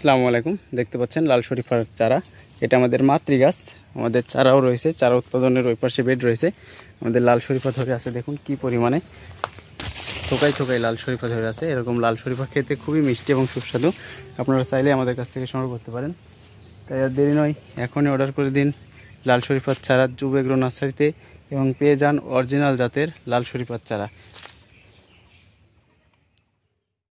সালামু আলাইকুম দেখতে পাচ্ছেন লাল শরীফার চারা এটা আমাদের মাতৃগাছ আমাদের চারাও রয়েছে চারা উৎপাদনের ওই পাশে বেড রয়েছে আমাদের লাল শরীফা ধরে আছে দেখুন কি পরিমাণে ঠোকাই থোকাই লাল শরীফা ধরে আছে এরকম লাল শরীফা খেতে খুবই মিষ্টি এবং সুস্বাদু আপনারা চাইলে আমাদের কাছ থেকে সংগ্রহ করতে পারেন তাই আর দেরি নয় এখনই অর্ডার করে দিন লাল শরীফার চারা জুব এগ্রো নার্সারিতে এবং পেয়ে যান অরিজিনাল জাতের লাল শরীফার চারা